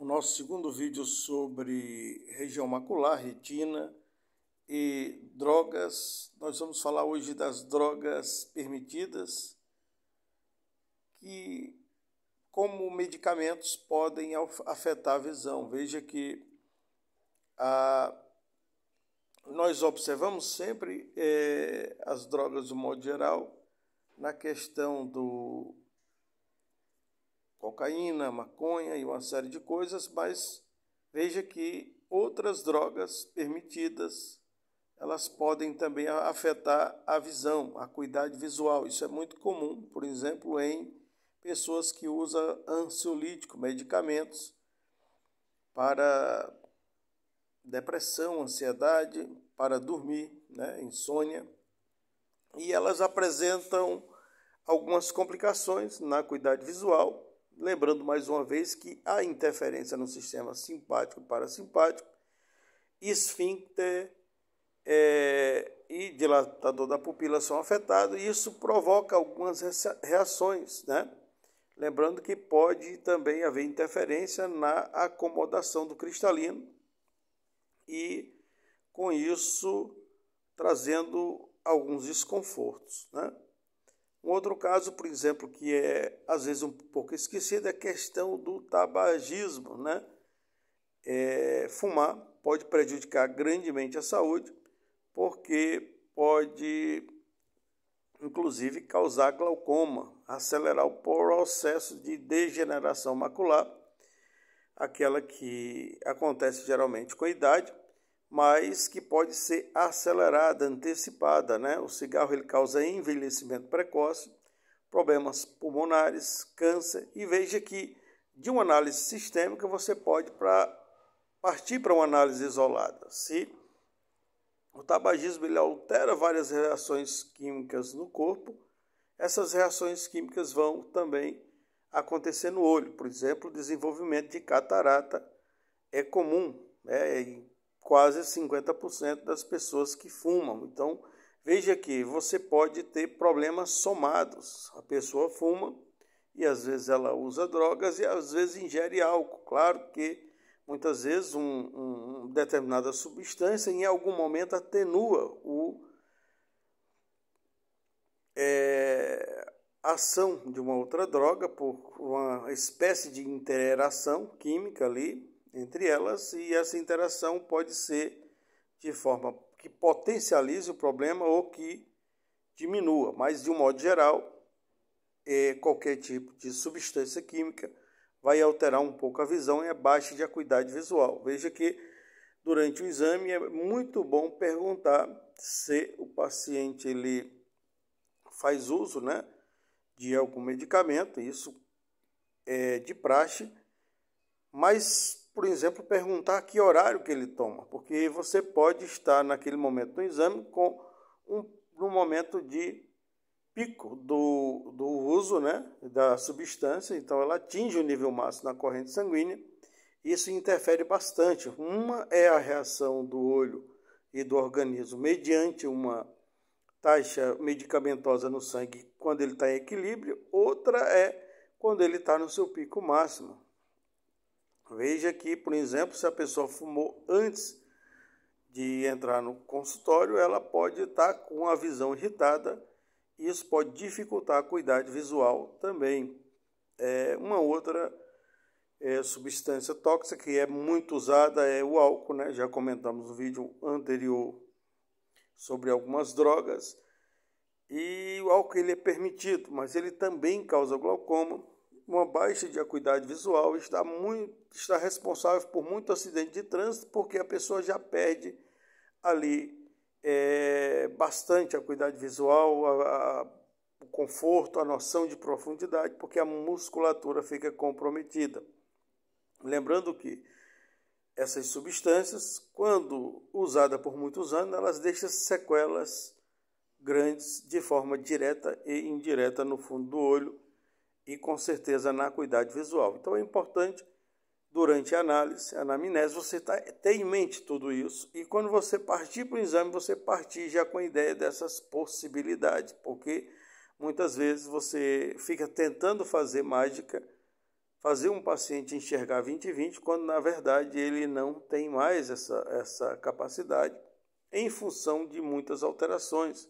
o nosso segundo vídeo sobre região macular, retina e drogas. Nós vamos falar hoje das drogas permitidas que como medicamentos podem afetar a visão. Veja que a, nós observamos sempre eh, as drogas, de modo geral, na questão do cocaína, maconha e uma série de coisas, mas veja que outras drogas permitidas elas podem também afetar a visão, a acuidade visual. Isso é muito comum, por exemplo, em pessoas que usam ansiolítico, medicamentos para depressão, ansiedade, para dormir, né, insônia. E elas apresentam algumas complicações na acuidade visual, Lembrando mais uma vez que há interferência no sistema simpático e parasimpático, esfíncter é, e dilatador da pupila são afetados e isso provoca algumas reações, né? Lembrando que pode também haver interferência na acomodação do cristalino e com isso trazendo alguns desconfortos, né? Um outro caso, por exemplo, que é às vezes um pouco esquecido, é a questão do tabagismo. Né? É, fumar pode prejudicar grandemente a saúde, porque pode, inclusive, causar glaucoma, acelerar o processo de degeneração macular, aquela que acontece geralmente com a idade, mas que pode ser acelerada, antecipada. Né? O cigarro ele causa envelhecimento precoce, problemas pulmonares, câncer. E veja que de uma análise sistêmica você pode pra, partir para uma análise isolada. Se o tabagismo ele altera várias reações químicas no corpo, essas reações químicas vão também acontecer no olho. Por exemplo, o desenvolvimento de catarata é comum, né? quase 50% das pessoas que fumam. Então, veja que você pode ter problemas somados. A pessoa fuma e às vezes ela usa drogas e às vezes ingere álcool. Claro que muitas vezes um, um, uma determinada substância em algum momento atenua o é, ação de uma outra droga por uma espécie de interação química ali entre elas e essa interação pode ser de forma que potencialize o problema ou que diminua, mas de um modo geral, é, qualquer tipo de substância química vai alterar um pouco a visão e a baixa de acuidade visual. Veja que durante o exame é muito bom perguntar se o paciente ele faz uso, né, de algum medicamento, isso é de praxe, mas por exemplo, perguntar que horário que ele toma, porque você pode estar naquele momento do exame com um, um momento de pico do, do uso né, da substância, então ela atinge o nível máximo na corrente sanguínea. Isso interfere bastante. Uma é a reação do olho e do organismo mediante uma taxa medicamentosa no sangue quando ele está em equilíbrio, outra é quando ele está no seu pico máximo. Veja que, por exemplo, se a pessoa fumou antes de entrar no consultório, ela pode estar com a visão irritada. E isso pode dificultar a cuidade visual também. É uma outra é, substância tóxica que é muito usada é o álcool, né? Já comentamos no vídeo anterior sobre algumas drogas. E o álcool ele é permitido, mas ele também causa glaucoma, uma baixa de acuidade visual está, muito, está responsável por muito acidente de trânsito, porque a pessoa já perde ali é, bastante acuidade visual, a, a, o conforto, a noção de profundidade, porque a musculatura fica comprometida. Lembrando que essas substâncias, quando usada por muitos anos, elas deixam sequelas grandes de forma direta e indireta no fundo do olho e com certeza na acuidade visual. Então é importante, durante a análise, a anamnese, você tá, ter em mente tudo isso. E quando você partir para o exame, você partir já com a ideia dessas possibilidades, porque muitas vezes você fica tentando fazer mágica, fazer um paciente enxergar 20-20, quando na verdade ele não tem mais essa, essa capacidade, em função de muitas alterações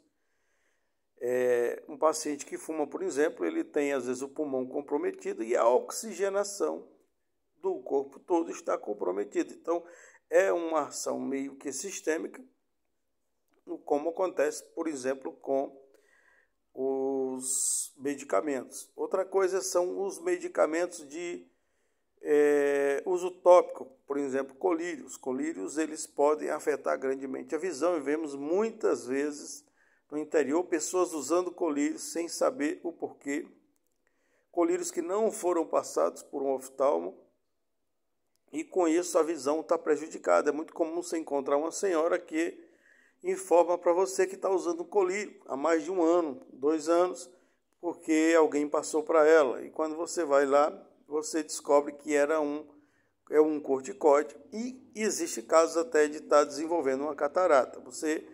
é, um paciente que fuma, por exemplo, ele tem às vezes o pulmão comprometido e a oxigenação do corpo todo está comprometida. Então, é uma ação meio que sistêmica, como acontece, por exemplo, com os medicamentos. Outra coisa são os medicamentos de é, uso tópico, por exemplo, colírios. Colírios eles podem afetar grandemente a visão e vemos muitas vezes no interior, pessoas usando colírios sem saber o porquê, colírios que não foram passados por um oftalmo, e com isso a visão está prejudicada. É muito comum você encontrar uma senhora que informa para você que está usando um colírio há mais de um ano, dois anos, porque alguém passou para ela. E quando você vai lá, você descobre que era um é um corticóide e existe casos até de estar tá desenvolvendo uma catarata. Você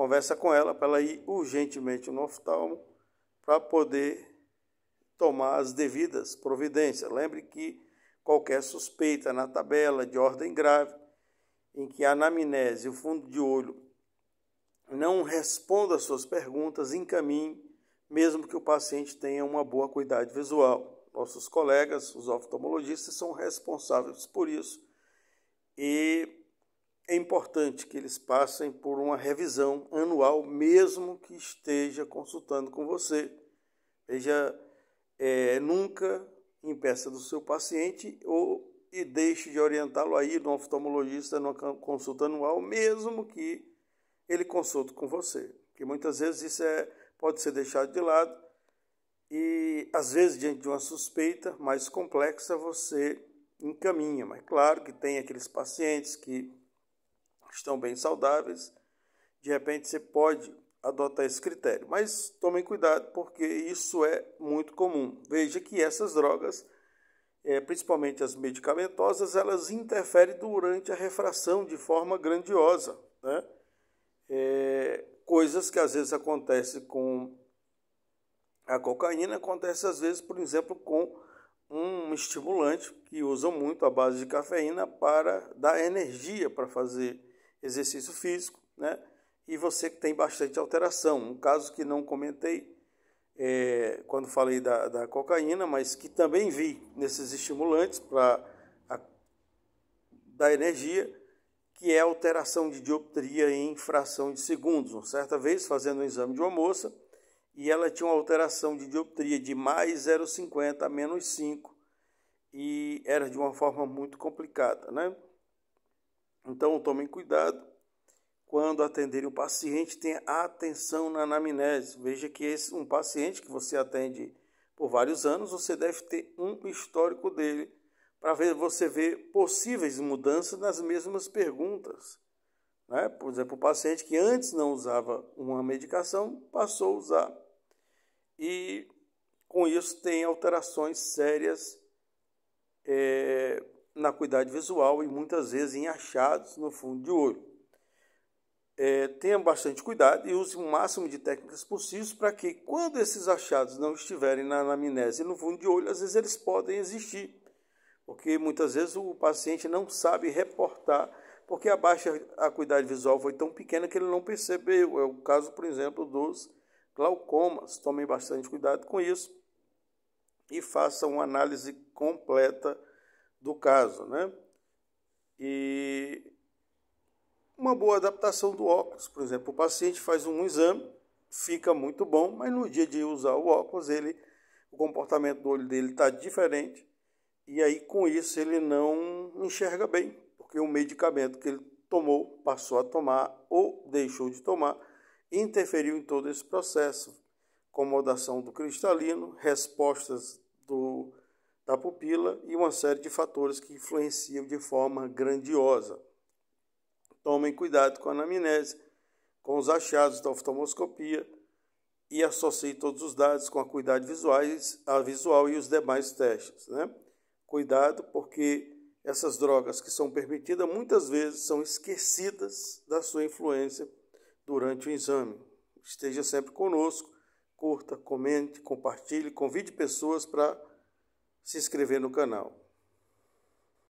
conversa com ela para ela ir urgentemente no oftalmo para poder tomar as devidas providências. Lembre que qualquer suspeita na tabela de ordem grave em que a anamnese, o fundo de olho, não responda às suas perguntas, encaminhe, mesmo que o paciente tenha uma boa cuidade visual. Nossos colegas, os oftalmologistas, são responsáveis por isso. E é importante que eles passem por uma revisão anual, mesmo que esteja consultando com você. Veja, é, nunca impeça do seu paciente ou e deixe de orientá-lo aí no oftalmologista numa consulta anual, mesmo que ele consulte com você. Porque muitas vezes isso é, pode ser deixado de lado e, às vezes, diante de uma suspeita mais complexa, você encaminha. Mas, claro que tem aqueles pacientes que que estão bem saudáveis, de repente você pode adotar esse critério. Mas tomem cuidado, porque isso é muito comum. Veja que essas drogas, eh, principalmente as medicamentosas, elas interferem durante a refração de forma grandiosa. Né? É, coisas que às vezes acontecem com a cocaína, acontece às vezes, por exemplo, com um estimulante que usam muito a base de cafeína para dar energia para fazer exercício físico, né? E você que tem bastante alteração. Um caso que não comentei é, quando falei da, da cocaína, mas que também vi nesses estimulantes para da energia, que é alteração de dioptria em fração de segundos. Uma certa vez, fazendo um exame de uma moça, e ela tinha uma alteração de dioptria de mais 0,50 a menos 5, e era de uma forma muito complicada, né? Então, tomem cuidado quando atenderem o paciente, tenha atenção na anamnese. Veja que esse, um paciente que você atende por vários anos, você deve ter um histórico dele para ver você ver possíveis mudanças nas mesmas perguntas. Né? Por exemplo, o paciente que antes não usava uma medicação passou a usar e com isso tem alterações sérias. É na cuidade visual e muitas vezes em achados no fundo de olho. É, tenha bastante cuidado e use o máximo de técnicas possíveis para que, quando esses achados não estiverem na anamnese no fundo de olho, às vezes eles podem existir, porque muitas vezes o paciente não sabe reportar, porque a baixa acuidade visual foi tão pequena que ele não percebeu. É o caso, por exemplo, dos glaucomas. Tomem bastante cuidado com isso e façam uma análise completa do caso, né? E uma boa adaptação do óculos, por exemplo, o paciente faz um exame, fica muito bom, mas no dia de usar o óculos, ele o comportamento do olho dele está diferente e aí com isso ele não enxerga bem, porque o medicamento que ele tomou, passou a tomar ou deixou de tomar, interferiu em todo esse processo. Comodação do cristalino, respostas do da pupila e uma série de fatores que influenciam de forma grandiosa. Tomem cuidado com a anamnese, com os achados da oftalmoscopia e associe todos os dados com a cuidade visuais, a visual e os demais testes. Né? Cuidado, porque essas drogas que são permitidas muitas vezes são esquecidas da sua influência durante o exame. Esteja sempre conosco, curta, comente, compartilhe, convide pessoas para se inscrever no canal.